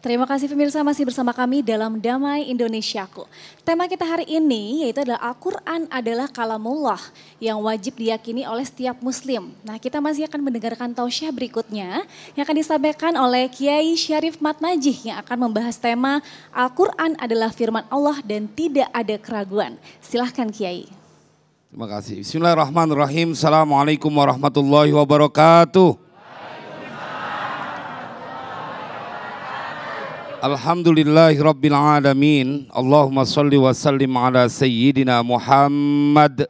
Terima kasih pemirsa masih bersama kami dalam Damai Indonesiaku. Tema kita hari ini yaitu adalah Al-Quran adalah kalamullah yang wajib diyakini oleh setiap muslim. Nah kita masih akan mendengarkan tausiah berikutnya yang akan disampaikan oleh Kiai Syarif Matnajih yang akan membahas tema Al-Quran adalah firman Allah dan tidak ada keraguan. Silahkan Kiai. Terima kasih. Bismillahirrahmanirrahim. Assalamualaikum warahmatullahi wabarakatuh. Alhamdulillahirrabbilalamin Allahumma salli wa sallim ala sayyidina Muhammad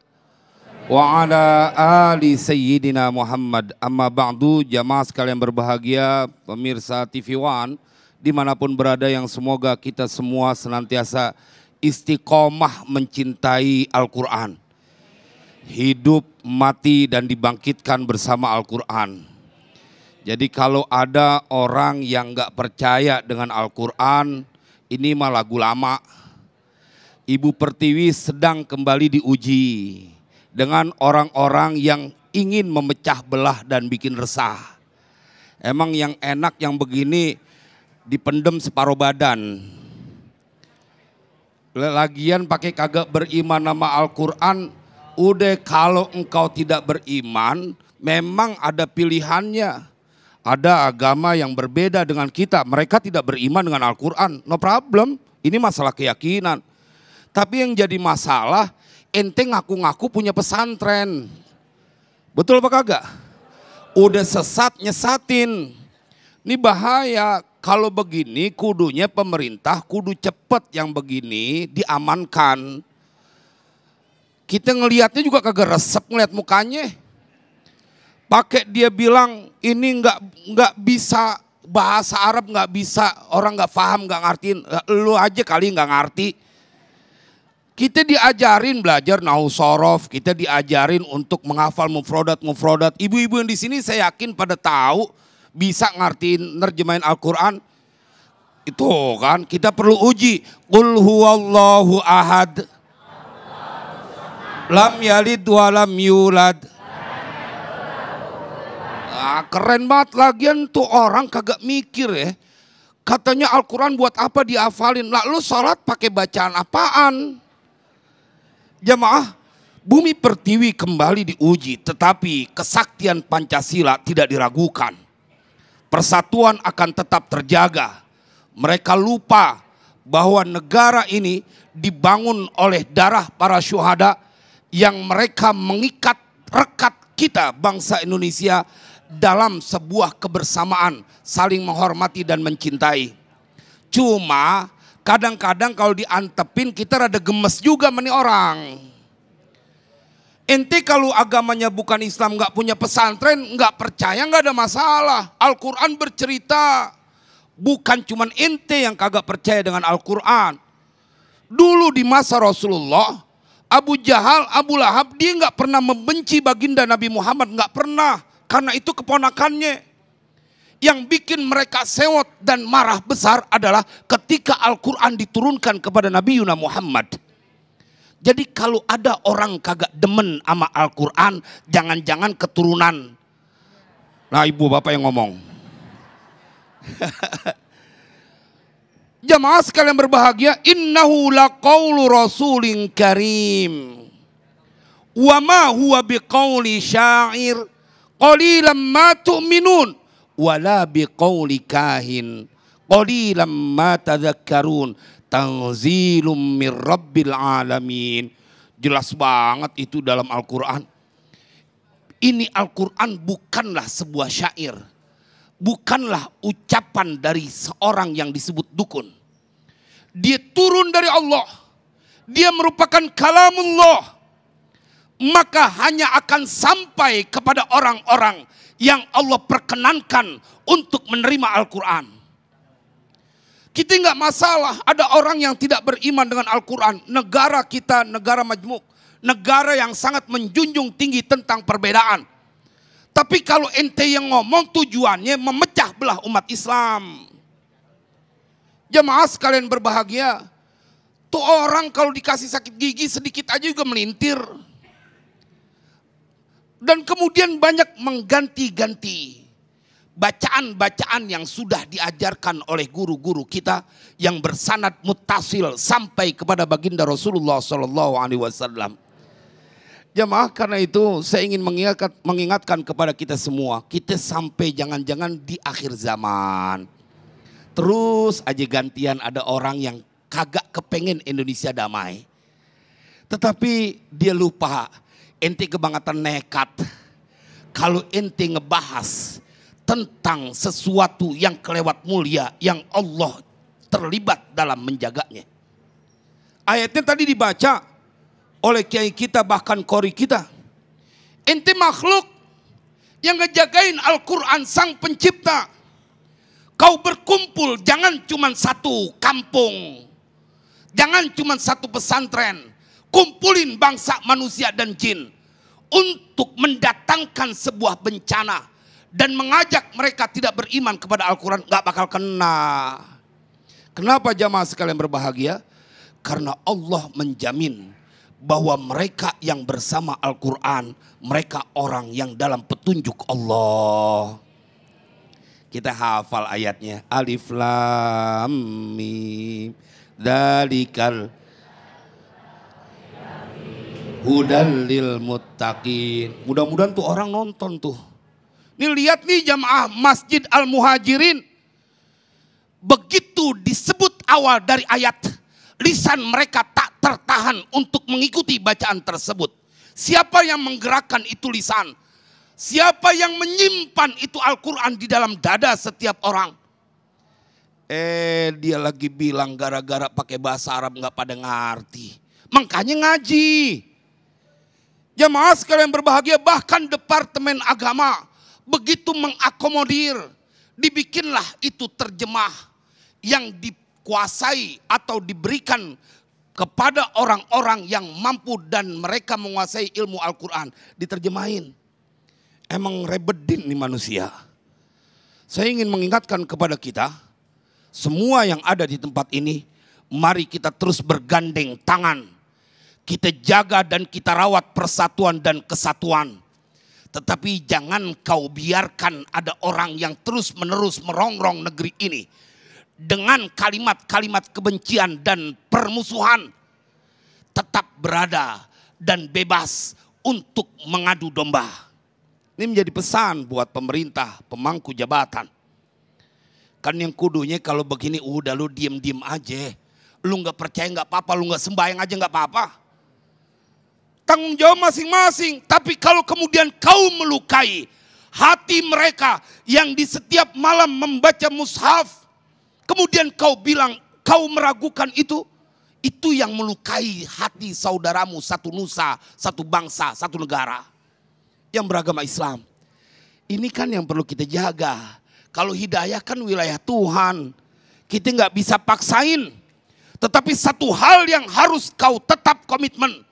wa ala ali sayyidina Muhammad. Amma ba'du jamaah sekalian berbahagia, pemirsa TV One dimanapun berada yang semoga kita semua senantiasa istiqomah mencintai Al-Quran. Hidup, mati, dan dibangkitkan bersama Al-Quran. Jadi kalau ada orang yang nggak percaya dengan Al-Quran, ini malah lagu lama. Ibu Pertiwi sedang kembali diuji dengan orang-orang yang ingin memecah belah dan bikin resah. Emang yang enak yang begini dipendem separuh badan. Lagian pakai kagak beriman nama Al-Quran, udah kalau engkau tidak beriman, memang ada pilihannya ada agama yang berbeda dengan kita, mereka tidak beriman dengan Al-Quran, no problem. Ini masalah keyakinan. Tapi yang jadi masalah, ente ngaku-ngaku punya pesantren. Betul apa kagak? Udah sesat nyesatin. Ini bahaya. Kalau begini kudunya pemerintah kudu cepet yang begini diamankan. Kita ngelihatnya juga kagak resep ngeliat mukanya pakai dia bilang ini nggak nggak bisa bahasa Arab nggak bisa orang nggak paham nggak ngertiin lu aja kali nggak ngerti kita diajarin belajar nahu sorof kita diajarin untuk menghafal mufrodat mufrodat ibu-ibu yang di sini saya yakin pada tahu bisa ngertiin nerjemahin Al-Quran itu kan kita perlu uji kul huwallahu ahad lam yalid walam yulad keren banget lagian tuh orang kagak mikir ya. Katanya Al-Quran buat apa diafalin? Lah lu sholat pakai bacaan apaan? Jamaah, bumi pertiwi kembali diuji. Tetapi kesaktian Pancasila tidak diragukan. Persatuan akan tetap terjaga. Mereka lupa bahwa negara ini dibangun oleh darah para syuhada yang mereka mengikat rekat kita bangsa Indonesia dalam sebuah kebersamaan, saling menghormati dan mencintai. Cuma kadang-kadang kalau diantepin kita rada gemes juga meni orang. inti kalau agamanya bukan Islam nggak punya pesantren nggak percaya nggak ada masalah. Al-Quran bercerita bukan cuman inti yang kagak percaya dengan Al-Quran. Dulu di masa Rasulullah Abu Jahal, Abu Lahab dia nggak pernah membenci baginda Nabi Muhammad nggak pernah. Karena itu keponakannya. Yang bikin mereka sewot dan marah besar adalah ketika Al-Quran diturunkan kepada Nabi Yuna Muhammad. Jadi kalau ada orang kagak demen sama Al-Quran, jangan-jangan keturunan. Nah ibu bapak yang ngomong. Jamaah sekalian berbahagia, innahu laqawlu rasulin karim. Wa ma huwa biqawli syair qalilam ma tu'minun wala biqauli kahin qalilam ma tadhakkarun tanzilum mir rabbil alamin jelas banget itu dalam Al-Qur'an ini Al-Qur'an bukanlah sebuah syair bukanlah ucapan dari seorang yang disebut dukun dia turun dari Allah dia merupakan kalamullah maka hanya akan sampai kepada orang-orang yang Allah perkenankan untuk menerima Al-Quran. Kita nggak masalah ada orang yang tidak beriman dengan Al-Quran. Negara kita negara majmuk. Negara yang sangat menjunjung tinggi tentang perbedaan. Tapi kalau ente yang ngomong tujuannya memecah belah umat Islam. Jemaah ya sekalian berbahagia. Tuh orang kalau dikasih sakit gigi sedikit aja juga melintir. Dan kemudian banyak mengganti-ganti bacaan-bacaan yang sudah diajarkan oleh guru-guru kita yang bersanad mutasil sampai kepada baginda Rasulullah Shallallahu Alaihi Wasallam. Jemaah karena itu saya ingin mengingatkan, mengingatkan kepada kita semua kita sampai jangan-jangan di akhir zaman terus aja gantian ada orang yang kagak kepengen Indonesia damai. Tetapi dia lupa ente kebangetan nekat. Kalau ente ngebahas tentang sesuatu yang kelewat mulia yang Allah terlibat dalam menjaganya. Ayatnya tadi dibaca oleh kiai kita bahkan kori kita. Ente makhluk yang ngejagain Al-Quran sang pencipta. Kau berkumpul jangan cuma satu kampung. Jangan cuma satu pesantren kumpulin bangsa manusia dan jin untuk mendatangkan sebuah bencana dan mengajak mereka tidak beriman kepada Al-Quran gak bakal kena. Kenapa jamaah sekalian berbahagia? Karena Allah menjamin bahwa mereka yang bersama Al-Quran, mereka orang yang dalam petunjuk Allah. Kita hafal ayatnya. Alif lam mim. Dalikal Hudan lil muttaqin. Mudah-mudahan tuh orang nonton tuh. Nih lihat nih jamaah Masjid Al Muhajirin. Begitu disebut awal dari ayat, lisan mereka tak tertahan untuk mengikuti bacaan tersebut. Siapa yang menggerakkan itu lisan? Siapa yang menyimpan itu Al-Quran di dalam dada setiap orang? Eh dia lagi bilang gara-gara pakai bahasa Arab gak pada ngerti. Makanya ngaji. Jemaah sekalian berbahagia bahkan Departemen Agama begitu mengakomodir. Dibikinlah itu terjemah yang dikuasai atau diberikan kepada orang-orang yang mampu dan mereka menguasai ilmu Al-Quran. Diterjemahin. Emang rebedin nih manusia. Saya ingin mengingatkan kepada kita, semua yang ada di tempat ini, mari kita terus bergandeng tangan kita jaga dan kita rawat persatuan dan kesatuan. Tetapi jangan kau biarkan ada orang yang terus-menerus merongrong negeri ini dengan kalimat-kalimat kebencian dan permusuhan tetap berada dan bebas untuk mengadu domba. Ini menjadi pesan buat pemerintah, pemangku jabatan. Kan yang kudunya kalau begini udah lu diem-diem aja. Lu nggak percaya nggak apa-apa, lu nggak sembahyang aja nggak apa-apa tanggung jawab masing-masing. Tapi kalau kemudian kau melukai hati mereka yang di setiap malam membaca mushaf, kemudian kau bilang kau meragukan itu, itu yang melukai hati saudaramu satu nusa, satu bangsa, satu negara yang beragama Islam. Ini kan yang perlu kita jaga. Kalau hidayah kan wilayah Tuhan. Kita nggak bisa paksain. Tetapi satu hal yang harus kau tetap komitmen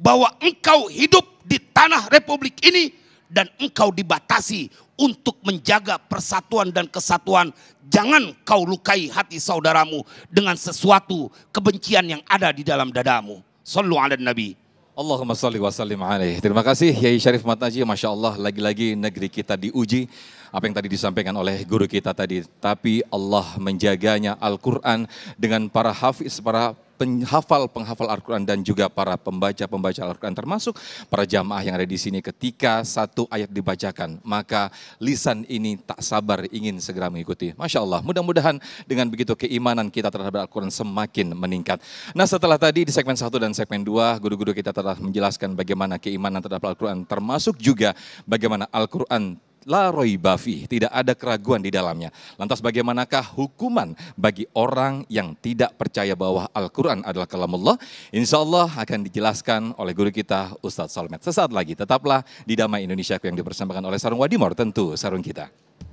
bahwa engkau hidup di tanah republik ini dan engkau dibatasi untuk menjaga persatuan dan kesatuan. Jangan kau lukai hati saudaramu dengan sesuatu kebencian yang ada di dalam dadamu. Sallu ala nabi. Allahumma salli wa sallim alaih. Terima kasih Yai Syarif Mataji. Masya Allah lagi-lagi negeri kita diuji. Apa yang tadi disampaikan oleh guru kita tadi. Tapi Allah menjaganya Al-Quran dengan para hafiz, para penghafal-penghafal Al-Quran dan juga para pembaca-pembaca Al-Quran termasuk para jamaah yang ada di sini ketika satu ayat dibacakan maka lisan ini tak sabar ingin segera mengikuti. Masya Allah mudah-mudahan dengan begitu keimanan kita terhadap Al-Quran semakin meningkat. Nah setelah tadi di segmen satu dan segmen dua guru-guru kita telah menjelaskan bagaimana keimanan terhadap Al-Quran termasuk juga bagaimana Al-Quran La roibafi, tidak ada keraguan di dalamnya. Lantas bagaimanakah hukuman bagi orang yang tidak percaya bahwa Al-Quran adalah Allah? Insya Allah akan dijelaskan oleh guru kita Ustadz Salmet. Sesaat lagi, tetaplah di Damai Indonesia yang dipersembahkan oleh Sarung Wadimor, tentu sarung kita.